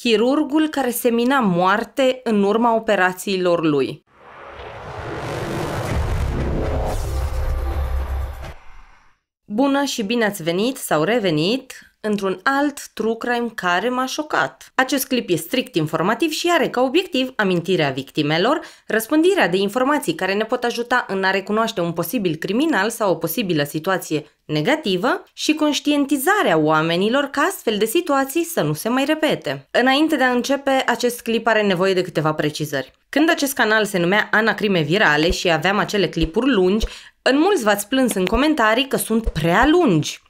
chirurgul care semina moarte în urma operațiilor lui. Bună și bine ați venit sau revenit într-un alt true crime care m-a șocat. Acest clip e strict informativ și are ca obiectiv amintirea victimelor, răspândirea de informații care ne pot ajuta în a recunoaște un posibil criminal sau o posibilă situație negativă și conștientizarea oamenilor ca astfel de situații să nu se mai repete. Înainte de a începe, acest clip are nevoie de câteva precizări. Când acest canal se numea Ana Crime Virale și aveam acele clipuri lungi, în mulți v-ați plâns în comentarii că sunt prea lungi.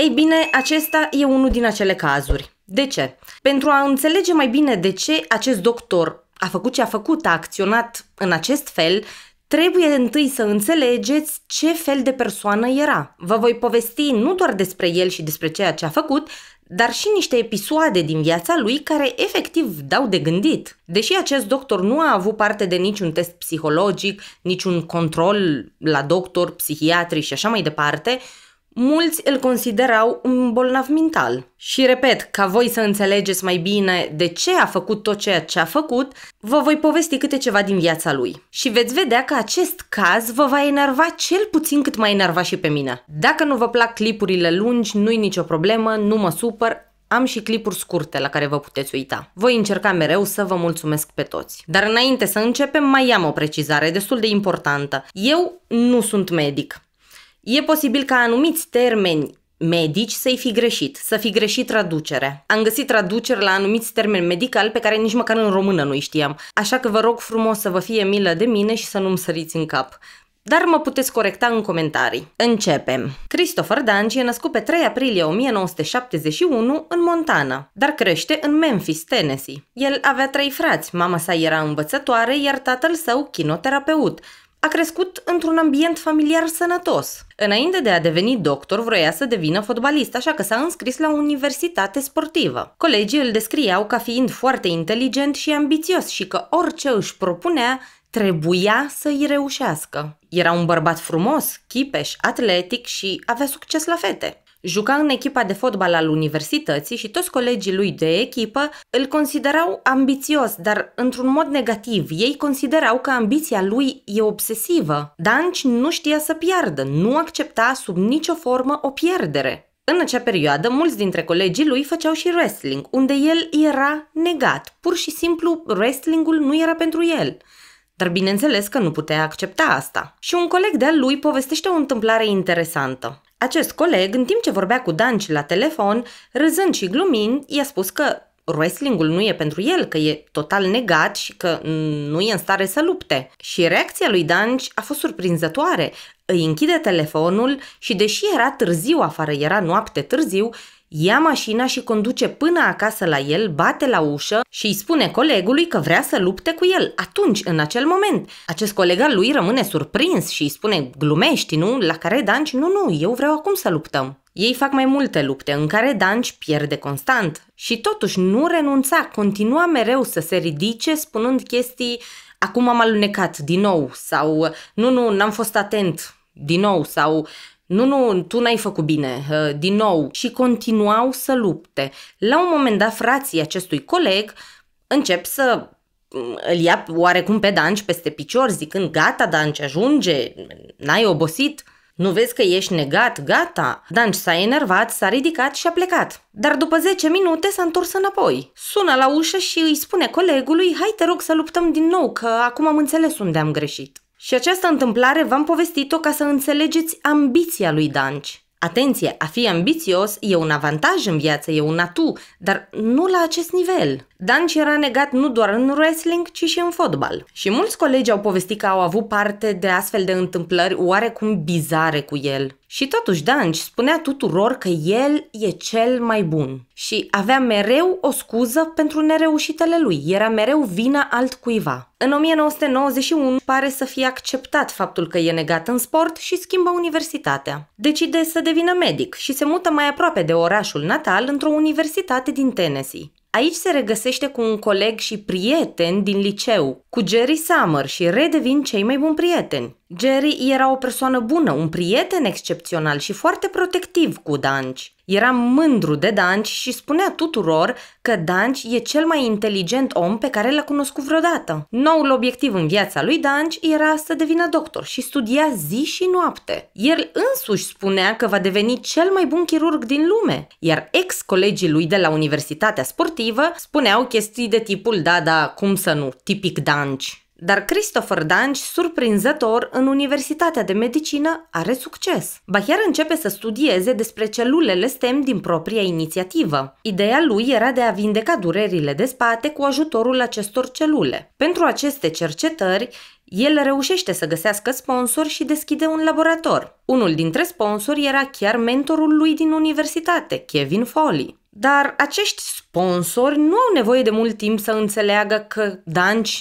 Ei bine, acesta e unul din acele cazuri. De ce? Pentru a înțelege mai bine de ce acest doctor a făcut ce a făcut, a acționat în acest fel, trebuie întâi să înțelegeți ce fel de persoană era. Vă voi povesti nu doar despre el și despre ceea ce a făcut, dar și niște episoade din viața lui care efectiv dau de gândit. Deși acest doctor nu a avut parte de niciun test psihologic, niciun control la doctor, psihiatri și așa mai departe, mulți îl considerau un bolnav mental. Și repet, ca voi să înțelegeți mai bine de ce a făcut tot ceea ce a făcut, vă voi povesti câte ceva din viața lui. Și veți vedea că acest caz vă va enerva cel puțin cât m-a enervat și pe mine. Dacă nu vă plac clipurile lungi, nu-i nicio problemă, nu mă supăr, am și clipuri scurte la care vă puteți uita. Voi încerca mereu să vă mulțumesc pe toți. Dar înainte să începem, mai am o precizare destul de importantă. Eu nu sunt medic. E posibil ca anumiți termeni medici să-i fi greșit, să fi greșit traducerea. Am găsit traduceri la anumiți termeni medicali pe care nici măcar în română nu-i știam. Așa că vă rog frumos să vă fie milă de mine și să nu-mi săriți în cap dar mă puteți corecta în comentarii. Începem! Christopher Danci e născut pe 3 aprilie 1971 în Montana, dar crește în Memphis, Tennessee. El avea trei frați, mama sa era învățătoare, iar tatăl său chinoterapeut a crescut într-un ambient familiar sănătos. Înainte de a deveni doctor, vroia să devină fotbalist, așa că s-a înscris la o universitate sportivă. Colegii îl descriau ca fiind foarte inteligent și ambițios și că orice își propunea trebuia să-i reușească. Era un bărbat frumos, chipeș, atletic și avea succes la fete. Juca în echipa de fotbal al universității și toți colegii lui de echipă îl considerau ambițios, dar într-un mod negativ. Ei considerau că ambiția lui e obsesivă. Danci nu știa să piardă, nu accepta sub nicio formă o pierdere. În acea perioadă, mulți dintre colegii lui făceau și wrestling, unde el era negat. Pur și simplu, wrestlingul nu era pentru el. Dar bineînțeles că nu putea accepta asta. Și un coleg de-al lui povestește o întâmplare interesantă. Acest coleg, în timp ce vorbea cu Danci la telefon, râzând și glumind, i-a spus că wrestlingul nu e pentru el, că e total negat și că nu e în stare să lupte. Și reacția lui Danci a fost surprinzătoare. Îi închide telefonul și, deși era târziu afară, era noapte târziu, ia mașina și conduce până acasă la el, bate la ușă și îi spune colegului că vrea să lupte cu el. Atunci, în acel moment, acest coleg al lui rămâne surprins și îi spune glumești, nu? La care Danci, nu, nu, eu vreau acum să luptăm. Ei fac mai multe lupte în care Danci pierde constant și totuși nu renunța, continua mereu să se ridice spunând chestii acum am alunecat din nou sau nu, nu, n-am fost atent din nou sau nu, nu, tu n-ai făcut bine, uh, din nou. Și continuau să lupte. La un moment dat, frații acestui coleg încep să mm, îl ia oarecum pe Danci peste picior, zicând, gata, Danci, ajunge, n-ai obosit, nu vezi că ești negat, gata. Danci s-a enervat, s-a ridicat și a plecat. Dar după 10 minute s-a întors înapoi. Sună la ușă și îi spune colegului, hai te rog să luptăm din nou, că acum am înțeles unde am greșit. Și această întâmplare v-am povestit-o ca să înțelegeți ambiția lui Danci. Atenție, a fi ambițios e un avantaj în viață, e un atu, dar nu la acest nivel. Danci era negat nu doar în wrestling, ci și în fotbal. Și mulți colegi au povestit că au avut parte de astfel de întâmplări oarecum bizare cu el. Și totuși Danci spunea tuturor că el e cel mai bun și avea mereu o scuză pentru nereușitele lui, era mereu vina altcuiva. În 1991 pare să fie acceptat faptul că e negat în sport și schimbă universitatea. Decide să devină medic și se mută mai aproape de orașul natal într-o universitate din Tennessee. Aici se regăsește cu un coleg și prieten din liceu, cu Jerry Summer și redevin cei mai buni prieteni. Jerry era o persoană bună, un prieten excepțional și foarte protectiv cu Danci. Era mândru de Danci și spunea tuturor că Danci e cel mai inteligent om pe care l-a cunoscut vreodată. Noul obiectiv în viața lui Danci era să devină doctor și studia zi și noapte. El însuși spunea că va deveni cel mai bun chirurg din lume, iar ex-colegii lui de la Universitatea Sportivă spuneau chestii de tipul da, da, cum să nu, tipic Danci Danci. Dar Christopher Danci, surprinzător, în Universitatea de Medicină are succes. Ba chiar începe să studieze despre celulele stem din propria inițiativă. Ideea lui era de a vindeca durerile de spate cu ajutorul acestor celule. Pentru aceste cercetări, el reușește să găsească sponsor și deschide un laborator. Unul dintre sponsori era chiar mentorul lui din universitate, Kevin Foley. Dar acești sponsori nu au nevoie de mult timp să înțeleagă că Danci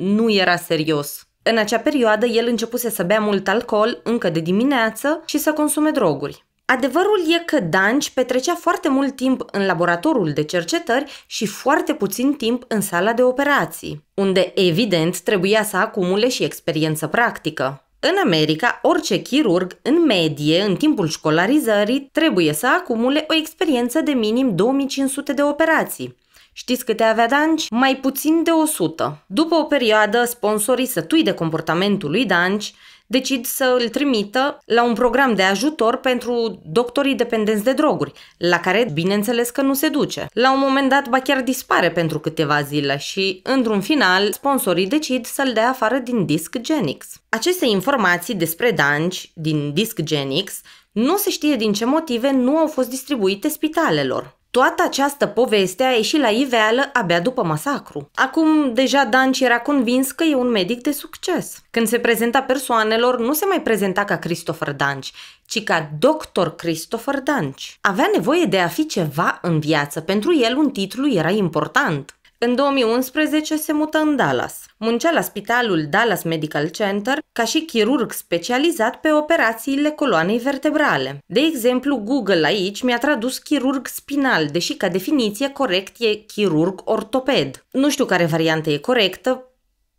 nu era serios. În acea perioadă, el începuse să bea mult alcool încă de dimineață și să consume droguri. Adevărul e că Danci petrecea foarte mult timp în laboratorul de cercetări și foarte puțin timp în sala de operații, unde evident trebuia să acumule și experiență practică. În America, orice chirurg, în medie, în timpul școlarizării, trebuie să acumule o experiență de minim 2500 de operații. Știți câte avea Danci? Mai puțin de 100. După o perioadă, sponsorii sătui de comportamentul lui Danci decid să îl trimită la un program de ajutor pentru doctorii dependenți de droguri, la care bineînțeles că nu se duce. La un moment dat ba chiar dispare pentru câteva zile și, într-un final, sponsorii decid să-l dea afară din Disc Genix. Aceste informații despre Danci din Disc Genix nu se știe din ce motive nu au fost distribuite spitalelor. Toată această poveste a ieșit la iveală abia după masacru. Acum, deja Danci era convins că e un medic de succes. Când se prezenta persoanelor, nu se mai prezenta ca Christopher Danci, ci ca Dr. Christopher Danci. Avea nevoie de a fi ceva în viață, pentru el un titlu era important. În 2011 se mută în Dallas. Muncea la spitalul Dallas Medical Center ca și chirurg specializat pe operațiile coloanei vertebrale. De exemplu, Google aici mi-a tradus chirurg spinal, deși ca definiție corect e chirurg ortoped. Nu știu care variantă e corectă,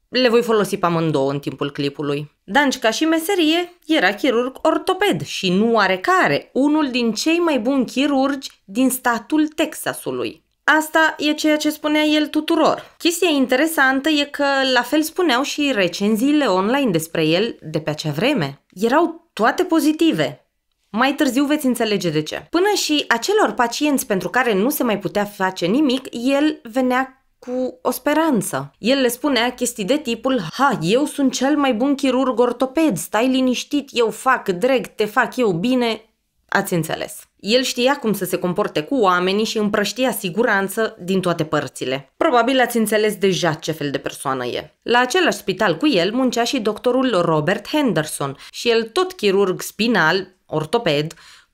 le voi folosi pe amândouă în timpul clipului. Danci, ca și meserie, era chirurg ortoped și nu are care unul din cei mai buni chirurgi din statul Texasului. Asta e ceea ce spunea el tuturor. Chestia interesantă e că la fel spuneau și recenziile online despre el de pe acea vreme. Erau toate pozitive. Mai târziu veți înțelege de ce. Până și acelor pacienți pentru care nu se mai putea face nimic, el venea cu o speranță. El le spunea chestii de tipul Ha, eu sunt cel mai bun chirurg ortoped, stai liniștit, eu fac drag, te fac eu bine, ați înțeles. El știa cum să se comporte cu oamenii și împrăștia siguranță din toate părțile. Probabil ați înțeles deja ce fel de persoană e. La același spital cu el muncea și doctorul Robert Henderson și el tot chirurg spinal, ortoped,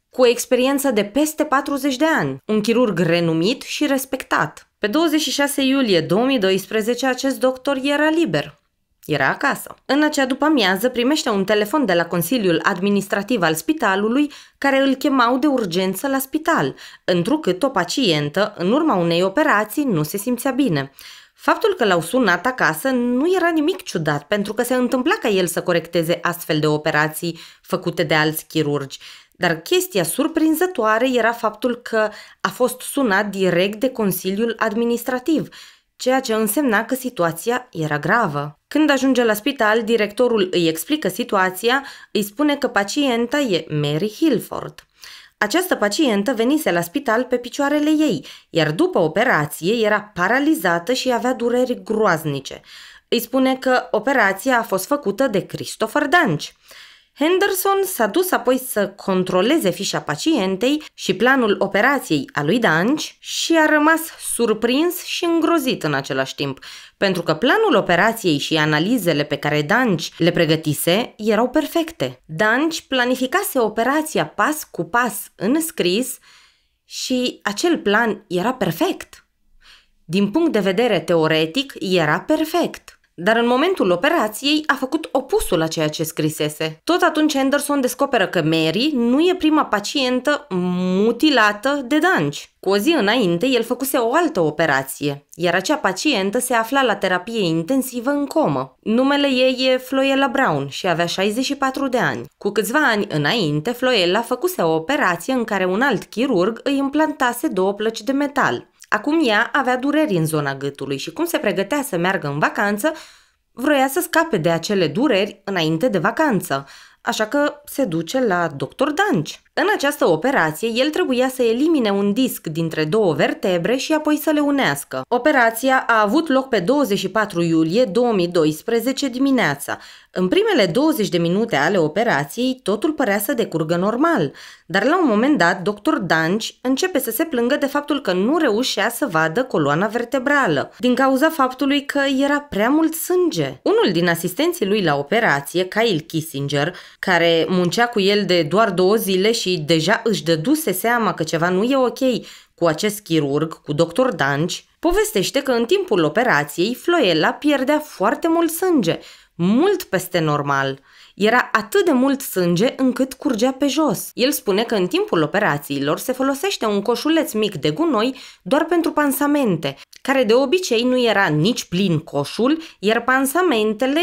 cu o experiență de peste 40 de ani, un chirurg renumit și respectat. Pe 26 iulie 2012 acest doctor era liber. Era acasă. În acea după-amiază primește un telefon de la Consiliul Administrativ al spitalului care îl chemau de urgență la spital, întrucât o pacientă, în urma unei operații, nu se simțea bine. Faptul că l-au sunat acasă nu era nimic ciudat, pentru că se întâmpla ca el să corecteze astfel de operații făcute de alți chirurgi. Dar chestia surprinzătoare era faptul că a fost sunat direct de Consiliul Administrativ, ceea ce însemna că situația era gravă. Când ajunge la spital, directorul îi explică situația, îi spune că pacienta e Mary Hilford. Această pacientă venise la spital pe picioarele ei, iar după operație era paralizată și avea dureri groaznice. Îi spune că operația a fost făcută de Christopher Danci. Henderson s-a dus apoi să controleze fișa pacientei și planul operației a lui Danci și a rămas surprins și îngrozit în același timp, pentru că planul operației și analizele pe care Danci le pregătise erau perfecte. Danci planificase operația pas cu pas în scris și acel plan era perfect. Din punct de vedere teoretic, era perfect. Dar în momentul operației a făcut opusul la ceea ce scrisese. Tot atunci Anderson descoperă că Mary nu e prima pacientă mutilată de danci. Cu o zi înainte, el făcuse o altă operație, iar acea pacientă se afla la terapie intensivă în comă. Numele ei e Floella Brown și avea 64 de ani. Cu câțiva ani înainte, Floella făcuse o operație în care un alt chirurg îi implantase două plăci de metal. Acum ea avea dureri în zona gâtului și cum se pregătea să meargă în vacanță, vroia să scape de acele dureri înainte de vacanță, așa că se duce la doctor Danci. În această operație, el trebuia să elimine un disc dintre două vertebre și apoi să le unească. Operația a avut loc pe 24 iulie 2012 dimineața. În primele 20 de minute ale operației, totul părea să decurgă normal, dar la un moment dat, dr. Danci începe să se plângă de faptul că nu reușea să vadă coloana vertebrală, din cauza faptului că era prea mult sânge. Unul din asistenții lui la operație, Kyle Kissinger, care muncea cu el de doar două zile și și deja își dăduse seama că ceva nu e ok cu acest chirurg, cu doctor Danci, povestește că în timpul operației Floela pierdea foarte mult sânge, mult peste normal. Era atât de mult sânge încât curgea pe jos. El spune că în timpul operațiilor se folosește un coșuleț mic de gunoi doar pentru pansamente, care de obicei nu era nici plin coșul, iar pansamentele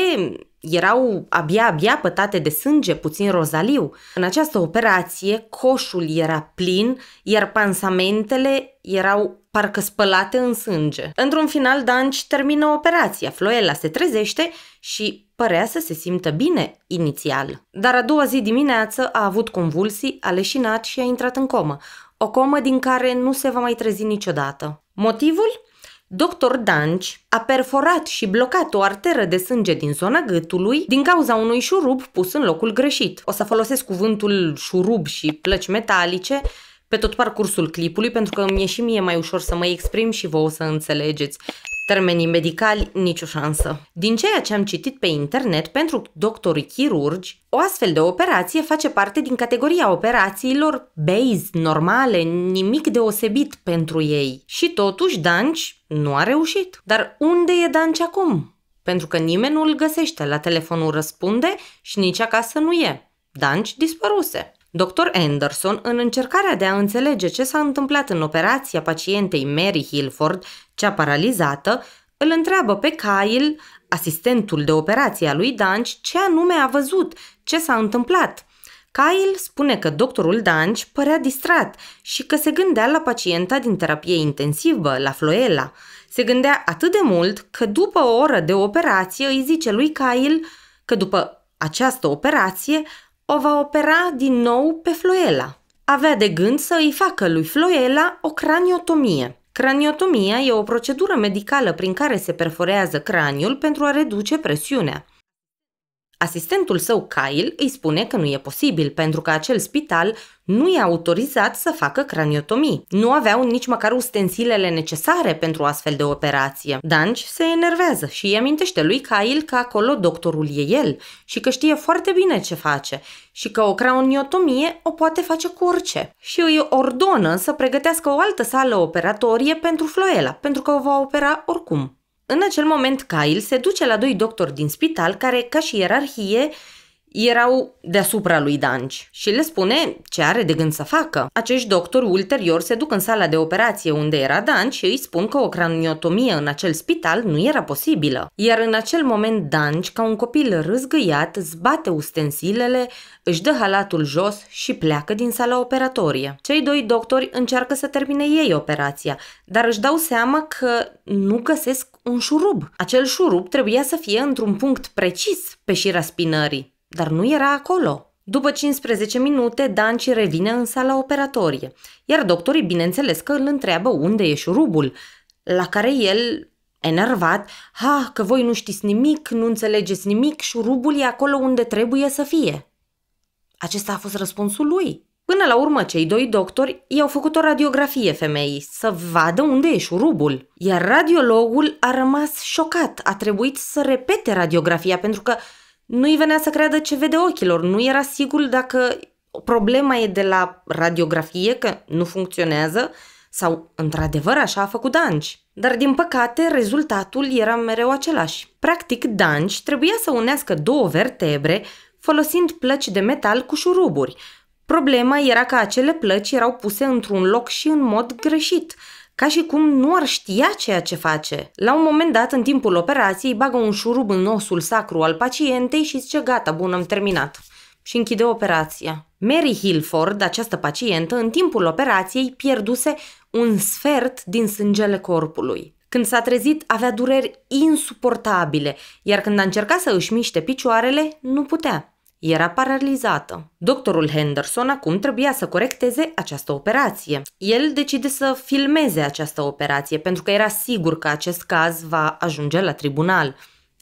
erau abia-abia pătate de sânge, puțin rozaliu. În această operație, coșul era plin, iar pansamentele erau parcă spălate în sânge. Într-un final, Danci termină operația, Floela se trezește și părea să se simtă bine inițial. Dar a doua zi dimineață a avut convulsii, a leșinat și a intrat în comă. O comă din care nu se va mai trezi niciodată. Motivul? Dr. Danci a perforat și blocat o arteră de sânge din zona gâtului din cauza unui șurub pus în locul greșit. O să folosesc cuvântul șurub și plăci metalice pe tot parcursul clipului pentru că îmi e și mie mai ușor să mă exprim și vouă să înțelegeți termenii medicali nicio șansă. Din ceea ce am citit pe internet, pentru doctorii chirurgi, o astfel de operație face parte din categoria operațiilor base, normale, nimic deosebit pentru ei. Și totuși Danci nu a reușit. Dar unde e Danci acum? Pentru că nimeni nu îl găsește, la telefonul răspunde și nici acasă nu e. Danci dispăruse. Dr. Anderson, în încercarea de a înțelege ce s-a întâmplat în operația pacientei Mary Hilford, cea paralizată, îl întreabă pe Kyle, asistentul de operație a lui Danci, ce anume a văzut, ce s-a întâmplat. Kyle spune că doctorul Danci părea distrat și că se gândea la pacienta din terapie intensivă, la Floela. Se gândea atât de mult că după o oră de operație îi zice lui Kyle că după această operație o va opera din nou pe Floela. Avea de gând să îi facă lui Floela o craniotomie. Craniotomia e o procedură medicală prin care se perforează craniul pentru a reduce presiunea. Asistentul său, Kyle, îi spune că nu e posibil pentru că acel spital nu e autorizat să facă craniotomii. Nu aveau nici măcar ustensilele necesare pentru o astfel de operație. Danci se enervează și îi amintește lui Kyle că acolo doctorul e el și că știe foarte bine ce face și că o craniotomie o poate face cu orice. Și îi ordonă să pregătească o altă sală operatorie pentru Floela, pentru că o va opera oricum. În acel moment, Kyle se duce la doi doctori din spital care, ca și ierarhie, erau deasupra lui Danci și le spune ce are de gând să facă. Acești doctori ulterior se duc în sala de operație unde era Danci și îi spun că o craniotomie în acel spital nu era posibilă. Iar în acel moment Danci, ca un copil râzgăiat, zbate ustensilele, își dă halatul jos și pleacă din sala operatorie. Cei doi doctori încearcă să termine ei operația, dar își dau seama că nu găsesc un șurub. Acel șurub trebuia să fie într-un punct precis pe șira spinării, dar nu era acolo. După 15 minute, Danci revine în sala operatorie, iar doctorii bineînțeles că îl întreabă unde e șurubul, la care el, enervat, ha, că voi nu știți nimic, nu înțelegeți nimic, șurubul e acolo unde trebuie să fie. Acesta a fost răspunsul lui. Până la urmă, cei doi doctori i-au făcut o radiografie femeii, să vadă unde e șurubul. Iar radiologul a rămas șocat, a trebuit să repete radiografia pentru că nu-i venea să creadă ce vede ochilor, nu era sigur dacă problema e de la radiografie, că nu funcționează, sau într-adevăr așa a făcut Danci. Dar din păcate, rezultatul era mereu același. Practic, Danci trebuia să unească două vertebre folosind plăci de metal cu șuruburi, Problema era că acele plăci erau puse într-un loc și în mod greșit, ca și cum nu ar știa ceea ce face. La un moment dat, în timpul operației, bagă un șurub în osul sacru al pacientei și zice gata, bun, am terminat. Și închide operația. Mary Hilford, această pacientă, în timpul operației pierduse un sfert din sângele corpului. Când s-a trezit, avea dureri insuportabile, iar când a încercat să își miște picioarele, nu putea. Era paralizată. Doctorul Henderson acum trebuia să corecteze această operație. El decide să filmeze această operație pentru că era sigur că acest caz va ajunge la tribunal.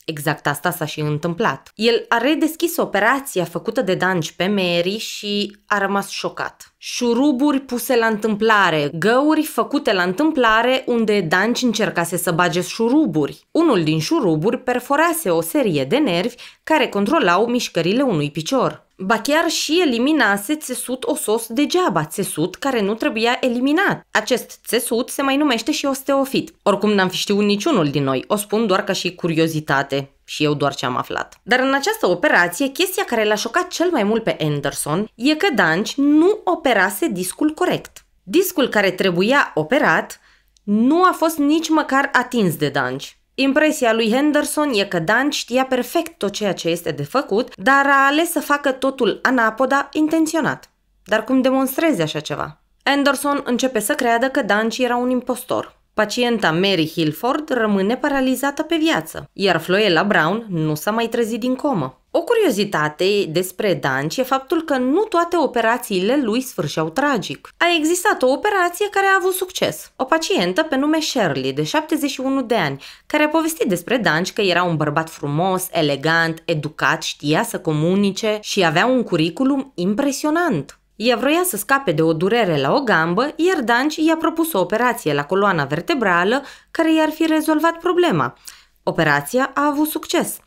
Exact asta s-a și întâmplat. El a redeschis operația făcută de Danci pe Mary și a rămas șocat. Șuruburi puse la întâmplare, găuri făcute la întâmplare unde Danci încercase să bage șuruburi. Unul din șuruburi perforase o serie de nervi care controlau mișcările unui picior. Ba chiar și eliminase țesut osos degeaba, țesut care nu trebuia eliminat. Acest țesut se mai numește și osteofit. Oricum n-am fi știut niciunul din noi, o spun doar ca și curiozitate și eu doar ce am aflat. Dar în această operație, chestia care l-a șocat cel mai mult pe Anderson e că Danci nu operase discul corect. Discul care trebuia operat nu a fost nici măcar atins de Danci. Impresia lui Henderson e că Dan știa perfect tot ceea ce este de făcut, dar a ales să facă totul anapoda intenționat. Dar cum demonstrezi așa ceva? Anderson începe să creadă că Danci era un impostor. Pacienta Mary Hilford rămâne paralizată pe viață, iar Floella Brown nu s-a mai trezit din comă. O curiozitate despre Danci e faptul că nu toate operațiile lui sfârșeau tragic. A existat o operație care a avut succes. O pacientă pe nume Shirley, de 71 de ani, care a povestit despre Danci că era un bărbat frumos, elegant, educat, știa să comunice și avea un curriculum impresionant. Ea vroia să scape de o durere la o gambă, iar Danci i-a propus o operație la coloana vertebrală care i-ar fi rezolvat problema. Operația a avut succes.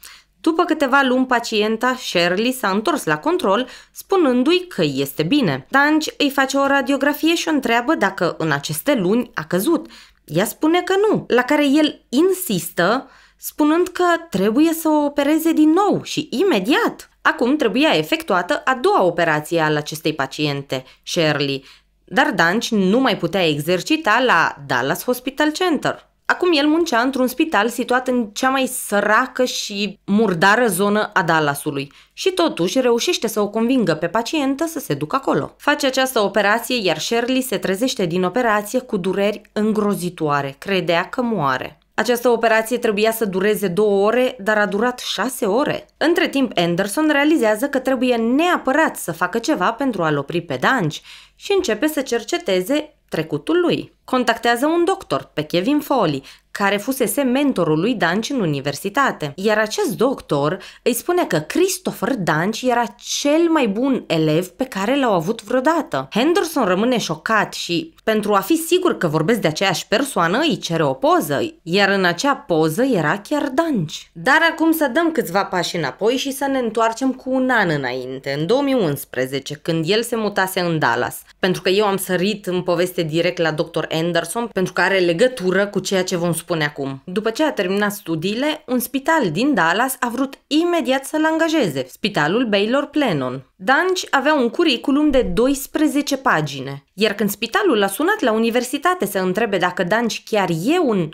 După câteva luni, pacienta Shirley s-a întors la control, spunându-i că este bine. Dunge îi face o radiografie și o întreabă dacă în aceste luni a căzut. Ea spune că nu, la care el insistă spunând că trebuie să o opereze din nou și imediat. Acum trebuia efectuată a doua operație al acestei paciente, Shirley, dar Dunge nu mai putea exercita la Dallas Hospital Center. Acum el muncea într-un spital situat în cea mai săracă și murdară zonă a Dallasului și totuși reușește să o convingă pe pacientă să se ducă acolo. Face această operație, iar Shirley se trezește din operație cu dureri îngrozitoare, credea că moare. Această operație trebuia să dureze două ore, dar a durat șase ore. Între timp, Anderson realizează că trebuie neapărat să facă ceva pentru a-l opri pe Danci și începe să cerceteze trecutul lui. Contactează un doctor pe Kevin Foley care fusese mentorul lui Danci în universitate. Iar acest doctor îi spune că Christopher Danci era cel mai bun elev pe care l-au avut vreodată. Henderson rămâne șocat și, pentru a fi sigur că vorbesc de aceeași persoană, îi cere o poză, iar în acea poză era chiar Danci. Dar acum să dăm câțiva pași înapoi și să ne întoarcem cu un an înainte, în 2011, când el se mutase în Dallas. Pentru că eu am sărit în poveste direct la Dr. Anderson, pentru că are legătură cu ceea ce vom spune spune acum. După ce a terminat studiile, un spital din Dallas a vrut imediat să-l angajeze, spitalul Baylor Plenon. Dunge avea un curriculum de 12 pagine, iar când spitalul l-a sunat la universitate să întrebe dacă Dunge chiar e un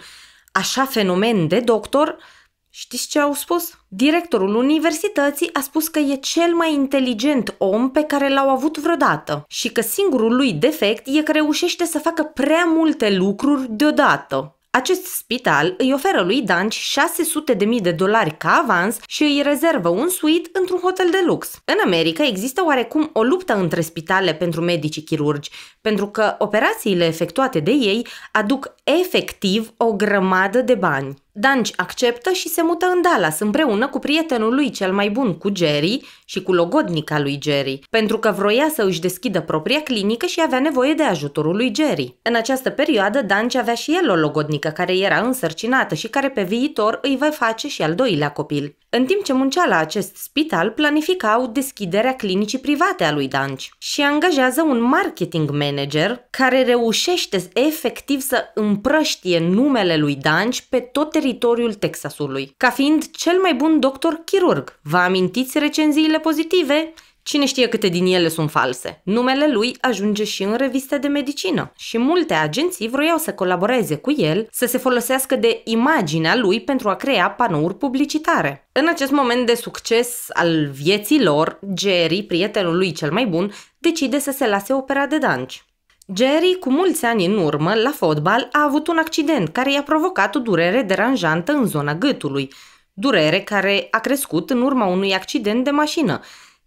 așa fenomen de doctor, Știți ce au spus? Directorul universității a spus că e cel mai inteligent om pe care l-au avut vreodată și că singurul lui defect e că reușește să facă prea multe lucruri deodată. Acest spital îi oferă lui Danci 600.000 de dolari ca avans și îi rezervă un suite într-un hotel de lux. În America există oarecum o luptă între spitale pentru medicii chirurgi, pentru că operațiile efectuate de ei aduc efectiv o grămadă de bani. Danci acceptă și se mută în Dallas împreună cu prietenul lui cel mai bun, cu Jerry, și cu logodnica lui Jerry, pentru că vroia să își deschidă propria clinică și avea nevoie de ajutorul lui Jerry. În această perioadă, Danci avea și el o logodnică care era însărcinată și care pe viitor îi va face și al doilea copil. În timp ce muncea la acest spital, planificau deschiderea clinicii private a lui Danci și angajează un marketing manager care reușește efectiv să împrăștie numele lui Danci pe tot teritoriul Texasului, ca fiind cel mai bun doctor chirurg. Vă amintiți recenziile pozitive? Cine știe câte din ele sunt false? Numele lui ajunge și în reviste de medicină și multe agenții vroiau să colaboreze cu el, să se folosească de imaginea lui pentru a crea panouri publicitare. În acest moment de succes al vieții lor, Jerry, prietenul lui cel mai bun, decide să se lase opera de danci. Jerry, cu mulți ani în urmă, la fotbal, a avut un accident care i-a provocat o durere deranjantă în zona gâtului, durere care a crescut în urma unui accident de mașină,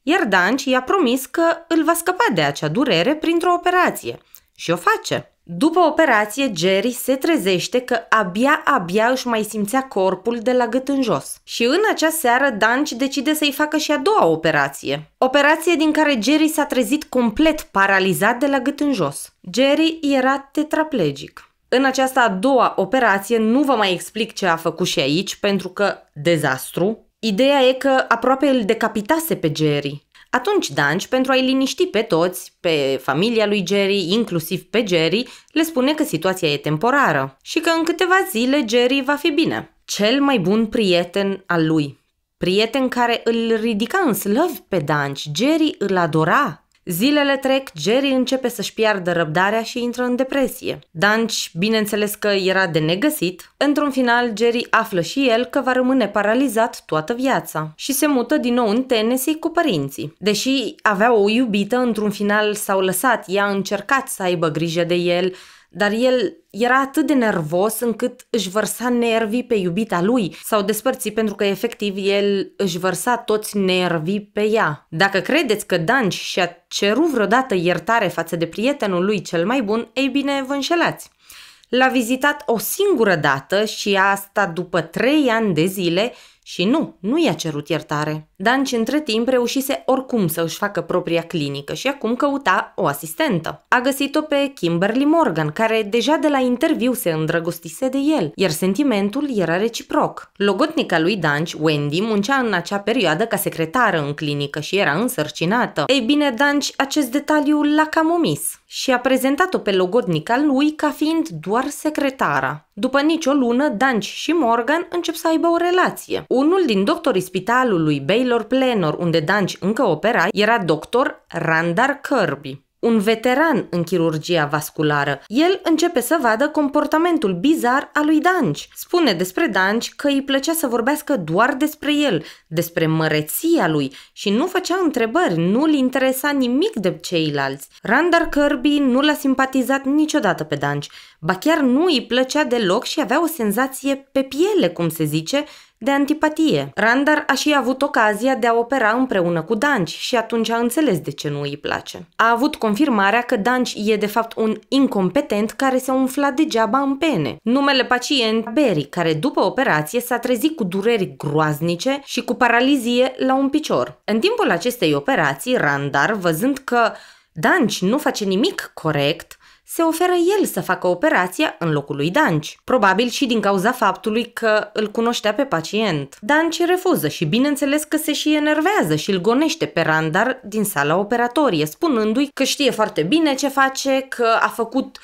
iar Danci i-a promis că îl va scăpa de acea durere printr-o operație. Și o face. După operație, Jerry se trezește că abia, abia își mai simțea corpul de la gât în jos. Și în acea seară, Danci decide să-i facă și a doua operație. Operație din care Jerry s-a trezit complet paralizat de la gât în jos. Jerry era tetraplegic. În această a doua operație nu vă mai explic ce a făcut și aici, pentru că dezastru, Ideea e că aproape îl decapitase pe Jerry. Atunci Danci, pentru a-i liniști pe toți, pe familia lui Jerry, inclusiv pe Jerry, le spune că situația e temporară și că în câteva zile Jerry va fi bine. Cel mai bun prieten al lui. Prieten care îl ridica în slăvi pe Danci, Jerry îl adora, Zilele trec, Jerry începe să-și piardă răbdarea și intră în depresie. Danci, bineînțeles că era de negăsit, într-un final Jerry află și el că va rămâne paralizat toată viața și se mută din nou în Tennessee cu părinții. Deși avea o iubită, într-un final s-au lăsat, ea a încercat să aibă grijă de el, dar el era atât de nervos încât își vărsa nervii pe iubita lui. S-au despărțit pentru că efectiv el își vărsa toți nervii pe ea. Dacă credeți că Danci și-a cerut vreodată iertare față de prietenul lui cel mai bun, ei bine, vă înșelați. L-a vizitat o singură dată și asta după trei ani de zile și nu, nu i-a cerut iertare. Danci între timp reușise oricum să își facă propria clinică și acum căuta o asistentă. A găsit-o pe Kimberly Morgan, care deja de la interviu se îndrăgostise de el, iar sentimentul era reciproc. Logotnica lui Danci, Wendy, muncea în acea perioadă ca secretară în clinică și era însărcinată. Ei bine, Danci acest detaliu l-a cam omis și a prezentat-o pe logodnica lui ca fiind doar secretara. După nicio lună, Danci și Morgan încep să aibă o relație. Unul din doctorii spitalului Baylor Plenor, unde Danci încă opera, era doctor Randar Kirby un veteran în chirurgia vasculară. El începe să vadă comportamentul bizar al lui Danci. Spune despre Danci că îi plăcea să vorbească doar despre el, despre măreția lui și nu făcea întrebări, nu-l interesa nimic de ceilalți. Randar Kirby nu l-a simpatizat niciodată pe Danci, ba chiar nu îi plăcea deloc și avea o senzație pe piele, cum se zice, de antipatie. Randar a și avut ocazia de a opera împreună cu Danci și atunci a înțeles de ce nu îi place. A avut confirmarea că Danci e de fapt un incompetent care se umfla degeaba în pene. Numele pacient Berry, care după operație s-a trezit cu dureri groaznice și cu paralizie la un picior. În timpul acestei operații, Randar, văzând că Danci nu face nimic corect, se oferă el să facă operația în locul lui Danci, probabil și din cauza faptului că îl cunoștea pe pacient. Danci refuză și bineînțeles că se și enervează și îl gonește pe Randar din sala operatorie, spunându-i că știe foarte bine ce face, că a făcut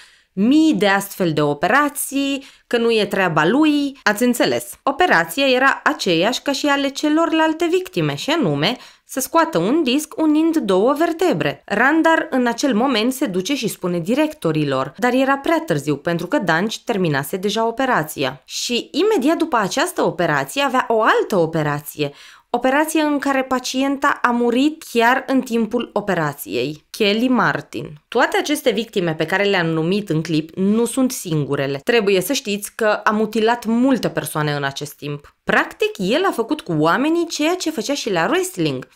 mii de astfel de operații, că nu e treaba lui. Ați înțeles. Operația era aceeași ca și ale celorlalte victime, și anume să scoată un disc unind două vertebre. Randar în acel moment se duce și spune directorilor, dar era prea târziu pentru că Danci terminase deja operația. Și imediat după această operație avea o altă operație, Operație în care pacienta a murit chiar în timpul operației. Kelly Martin. Toate aceste victime pe care le-am numit în clip nu sunt singurele. Trebuie să știți că a mutilat multe persoane în acest timp. Practic, el a făcut cu oamenii ceea ce făcea și la wrestling.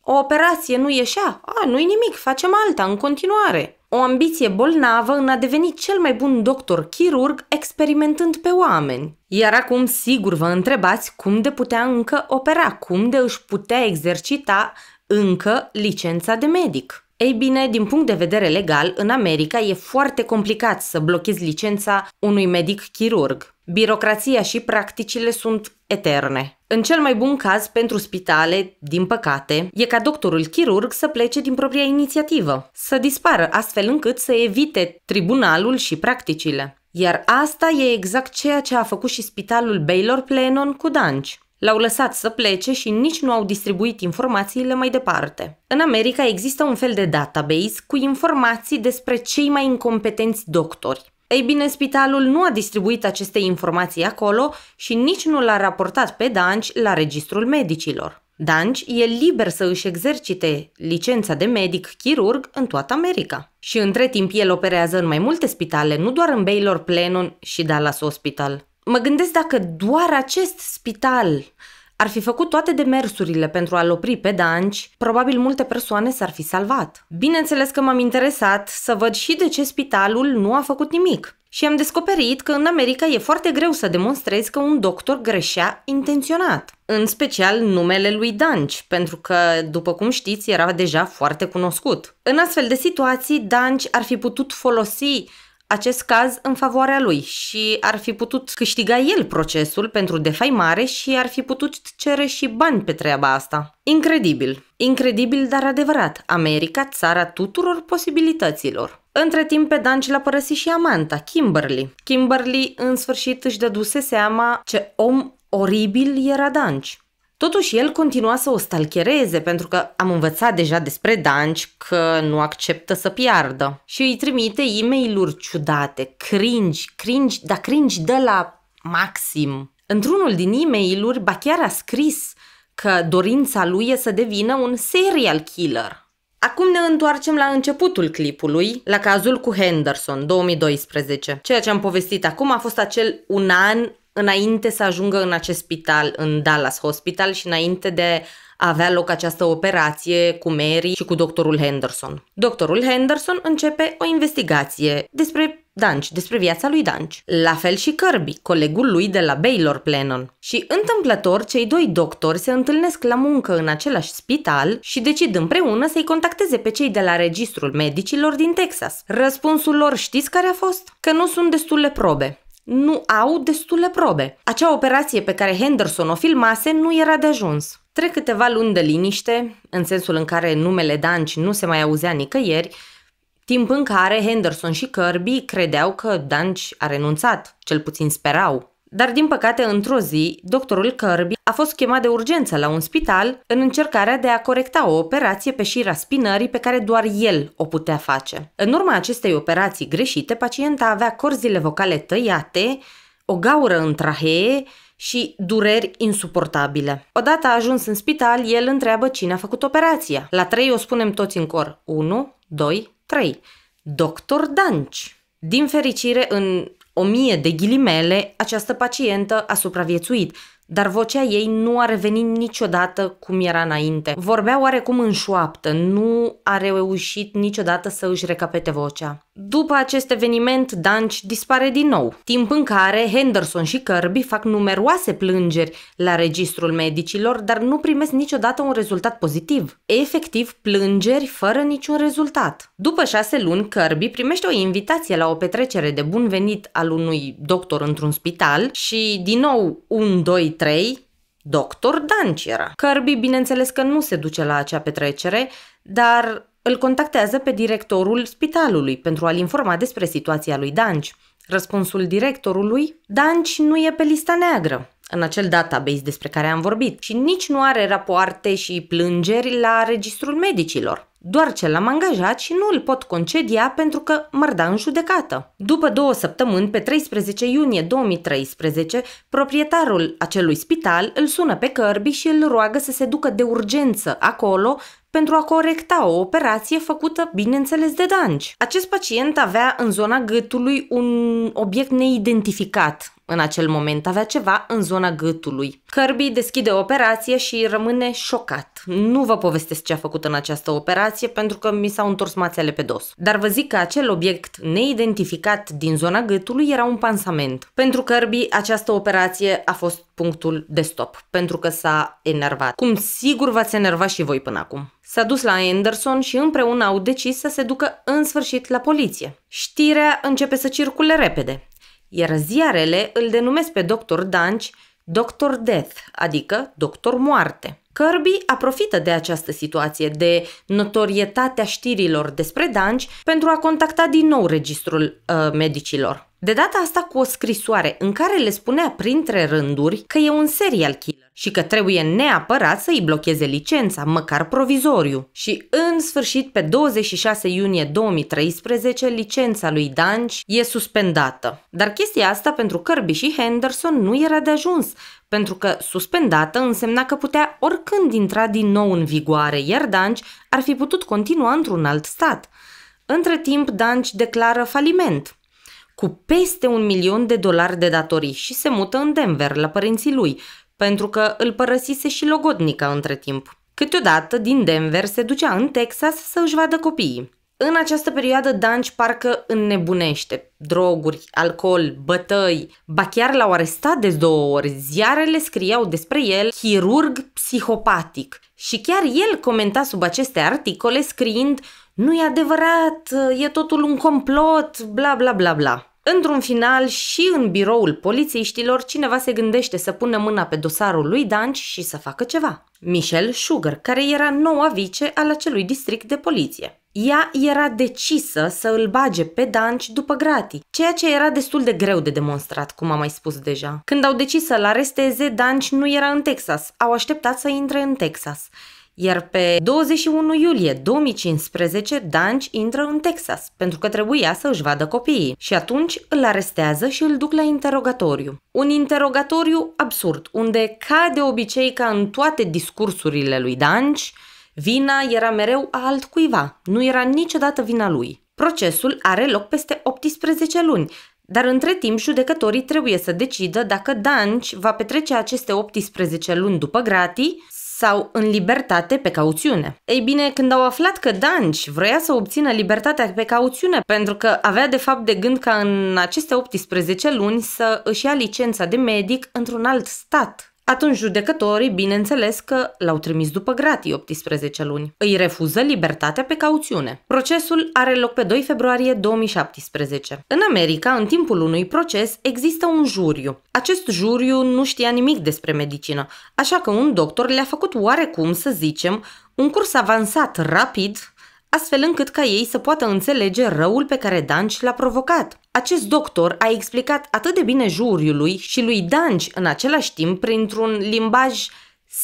O operație nu ieșea, a, nu-i nimic, facem alta în continuare. O ambiție bolnavă în a deveni cel mai bun doctor chirurg experimentând pe oameni. Iar acum sigur vă întrebați cum de putea încă opera, cum de își putea exercita încă licența de medic. Ei bine, din punct de vedere legal, în America e foarte complicat să blochezi licența unui medic chirurg. Birocrația și practicile sunt eterne. În cel mai bun caz pentru spitale, din păcate, e ca doctorul chirurg să plece din propria inițiativă, să dispară astfel încât să evite tribunalul și practicile. Iar asta e exact ceea ce a făcut și spitalul Baylor Plenon cu Danci. L-au lăsat să plece și nici nu au distribuit informațiile mai departe. În America există un fel de database cu informații despre cei mai incompetenți doctori. Ei bine, spitalul nu a distribuit aceste informații acolo și nici nu l-a raportat pe Danci la registrul medicilor. Danci e liber să își exercite licența de medic-chirurg în toată America. Și între timp el operează în mai multe spitale, nu doar în Baylor Plenon și Dallas Hospital. Mă gândesc dacă doar acest spital ar fi făcut toate demersurile pentru a-l opri pe Danci, probabil multe persoane s-ar fi salvat. Bineînțeles că m-am interesat să văd și de ce spitalul nu a făcut nimic. Și am descoperit că în America e foarte greu să demonstrezi că un doctor greșea intenționat. În special numele lui Danci, pentru că, după cum știți, era deja foarte cunoscut. În astfel de situații, Danci ar fi putut folosi acest caz în favoarea lui și ar fi putut câștiga el procesul pentru defaimare și ar fi putut cere și bani pe treaba asta. Incredibil. Incredibil, dar adevărat. America, țara tuturor posibilităților. Între timp, pe Dan l-a părăsit și amanta, Kimberly. Kimberly, în sfârșit, își dăduse seama ce om oribil era Danci. Totuși, el continua să o stalchereze pentru că am învățat deja despre Danci că nu acceptă să piardă. Și îi trimite e mail ciudate, cringe, cringe, dar cringe de la maxim. Într-unul din e mail ba chiar a scris că dorința lui e să devină un serial killer. Acum ne întoarcem la începutul clipului, la cazul cu Henderson, 2012. Ceea ce am povestit acum a fost acel un an înainte să ajungă în acest spital, în Dallas Hospital și înainte de a avea loc această operație cu Mary și cu doctorul Henderson. Doctorul Henderson începe o investigație despre Danci, despre viața lui Danci. La fel și Kirby, colegul lui de la Baylor Plenon. Și întâmplător, cei doi doctori se întâlnesc la muncă în același spital și decid împreună să-i contacteze pe cei de la Registrul Medicilor din Texas. Răspunsul lor știți care a fost? Că nu sunt destule probe nu au destule probe. Acea operație pe care Henderson o filmase nu era de ajuns. Trec câteva luni de liniște, în sensul în care numele Danci nu se mai auzea nicăieri, timp în care Henderson și Kirby credeau că Danci a renunțat, cel puțin sperau. Dar, din păcate, într-o zi, doctorul Kirby a fost chemat de urgență la un spital în încercarea de a corecta o operație pe șira spinării pe care doar el o putea face. În urma acestei operații greșite, pacienta avea corzile vocale tăiate, o gaură în trahee și dureri insuportabile. Odată a ajuns în spital, el întreabă cine a făcut operația. La trei o spunem toți în cor. 1, 2, 3. Doctor Danci. Din fericire, în o mie de ghilimele, această pacientă a supraviețuit dar vocea ei nu a revenit niciodată cum era înainte. Vorbea oarecum în șoaptă, nu a reușit niciodată să își recapete vocea. După acest eveniment, Danci dispare din nou, timp în care Henderson și Kirby fac numeroase plângeri la registrul medicilor, dar nu primesc niciodată un rezultat pozitiv. Efectiv, plângeri fără niciun rezultat. După șase luni, Kirby primește o invitație la o petrecere de bun venit al unui doctor într-un spital și, din nou, un, doi, 3, doctor Dancera. Kirby, bineînțeles că nu se duce la acea petrecere, dar îl contactează pe directorul spitalului pentru a-l informa despre situația lui Danci. Răspunsul directorului, Danci nu e pe lista neagră, în acel database despre care am vorbit, și nici nu are rapoarte și plângeri la registrul medicilor. Doar ce l-am angajat și nu îl pot concedia pentru că m-ar da în judecată. După două săptămâni, pe 13 iunie 2013, proprietarul acelui spital îl sună pe Kirby și îl roagă să se ducă de urgență acolo pentru a corecta o operație făcută, bineînțeles, de danci. Acest pacient avea în zona gâtului un obiect neidentificat, în acel moment avea ceva în zona gâtului. Kirby deschide operație și rămâne șocat. Nu vă povestesc ce a făcut în această operație pentru că mi s-au întors mațele pe dos. Dar vă zic că acel obiect neidentificat din zona gâtului era un pansament. Pentru Kirby această operație a fost punctul de stop, pentru că s-a enervat. Cum sigur v-ați enervat și voi până acum. S-a dus la Anderson și împreună au decis să se ducă în sfârșit la poliție. Știrea începe să circule repede iar ziarele îl denumesc pe Dr. Danci Dr. Death, adică dr. Moarte. Kirby aprofită de această situație, de notorietatea știrilor despre Danci, pentru a contacta din nou registrul uh, medicilor. De data asta cu o scrisoare în care le spunea printre rânduri că e un serial killer și că trebuie neapărat să îi blocheze licența, măcar provizoriu. Și în sfârșit, pe 26 iunie 2013, licența lui Danci e suspendată. Dar chestia asta pentru Kirby și Henderson nu era de ajuns, pentru că suspendată însemna că putea oricând intra din nou în vigoare, iar Danci ar fi putut continua într-un alt stat. Între timp, Danci declară faliment cu peste un milion de dolari de datorii și se mută în Denver la părinții lui, pentru că îl părăsise și logodnica între timp. Câteodată din Denver se ducea în Texas să își vadă copiii. În această perioadă, Danci parcă înnebunește. Droguri, alcool, bătăi, ba chiar l-au arestat de două ori. Ziarele scriau despre el chirurg psihopatic. Și chiar el comenta sub aceste articole scriind nu e adevărat, e totul un complot, bla bla bla bla. Într-un final, și în biroul polițiștilor, cineva se gândește să pună mâna pe dosarul lui Danci și să facă ceva. Michel Sugar, care era noua vice al acelui district de poliție. Ea era decisă să îl bage pe Danci după gratii, ceea ce era destul de greu de demonstrat, cum am mai spus deja. Când au decis să-l aresteze, Danci nu era în Texas, au așteptat să intre în Texas. Iar pe 21 iulie 2015, Danci intră în Texas pentru că trebuia să își vadă copiii și atunci îl arestează și îl duc la interogatoriu. Un interogatoriu absurd, unde, ca de obicei, ca în toate discursurile lui Danci, vina era mereu a altcuiva, nu era niciodată vina lui. Procesul are loc peste 18 luni, dar între timp judecătorii trebuie să decidă dacă Danci va petrece aceste 18 luni după gratii sau în libertate pe cauțiune. Ei bine, când au aflat că Danci vroia să obțină libertatea pe cauțiune pentru că avea de fapt de gând ca în aceste 18 luni să își ia licența de medic într-un alt stat, atunci judecătorii, bineînțeles că l-au trimis după gratii 18 luni. Îi refuză libertatea pe cauțiune. Procesul are loc pe 2 februarie 2017. În America, în timpul unui proces, există un juriu. Acest juriu nu știa nimic despre medicină, așa că un doctor le-a făcut oarecum, să zicem, un curs avansat rapid astfel încât ca ei să poată înțelege răul pe care Danci l-a provocat. Acest doctor a explicat atât de bine juriului și lui Danci în același timp printr-un limbaj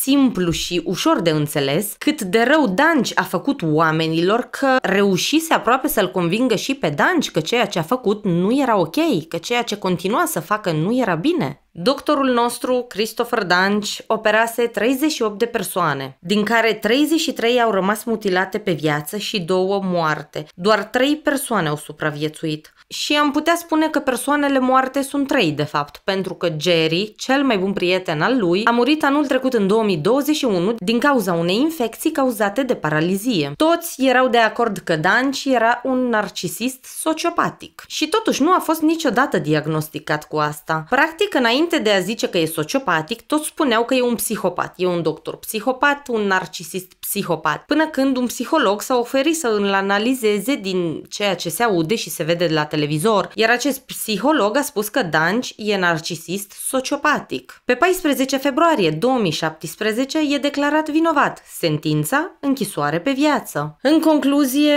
simplu și ușor de înțeles, cât de rău Danci a făcut oamenilor că reușise aproape să-l convingă și pe Danci că ceea ce a făcut nu era ok, că ceea ce continua să facă nu era bine. Doctorul nostru, Christopher Danci, operase 38 de persoane, din care 33 au rămas mutilate pe viață și două moarte. Doar 3 persoane au supraviețuit. Și am putea spune că persoanele moarte sunt 3, de fapt, pentru că Jerry, cel mai bun prieten al lui, a murit anul trecut în 2021 din cauza unei infecții cauzate de paralizie. Toți erau de acord că Danci era un narcisist sociopatic. Și totuși nu a fost niciodată diagnosticat cu asta. Practic, înainte Înainte de a zice că e sociopatic, toți spuneau că e un psihopat. E un doctor psihopat, un narcisist psihopat. Până când un psiholog s-a oferit să îl analizeze din ceea ce se aude și se vede de la televizor, iar acest psiholog a spus că Danci e narcisist sociopatic. Pe 14 februarie 2017 e declarat vinovat. Sentința? Închisoare pe viață. În concluzie,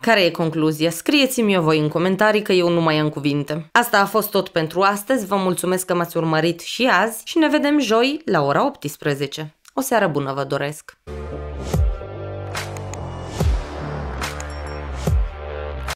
care e concluzia? Scrieți-mi-o voi în comentarii că eu nu mai am cuvinte. Asta a fost tot pentru astăzi, vă mulțumesc că m-ați urmărit și azi și ne vedem joi la ora 18. O seară bună vă doresc!